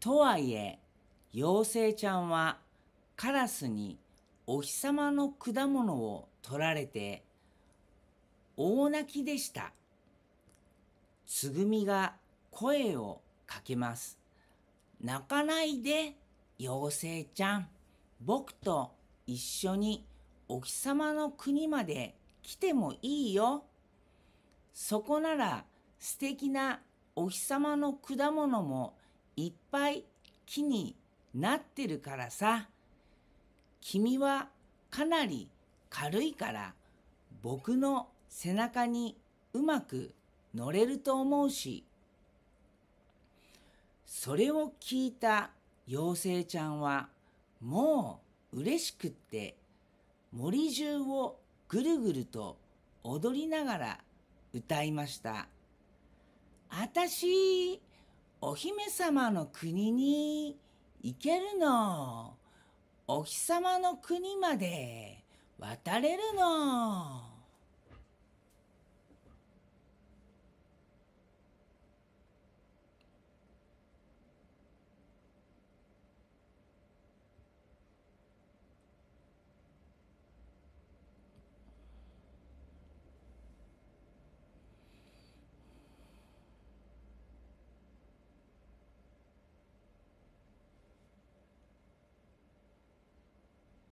とはいえ、妖精ちゃんはカラスにお日様の果物を取られて大泣きでした。つぐみが声をかけます。泣かないで、妖精ちゃん。僕と一緒にお日様の国まで来てもいいよ。そこなら素敵なお日様の果物もいっぱい木になってるからさ君はかなり軽いから僕の背中にうまく乗れると思うしそれを聞いた妖精ちゃんはもう嬉しくって森中をぐるぐると踊りながら歌いました。あたしお姫様の国に行けるの。お日様の国まで渡れるの。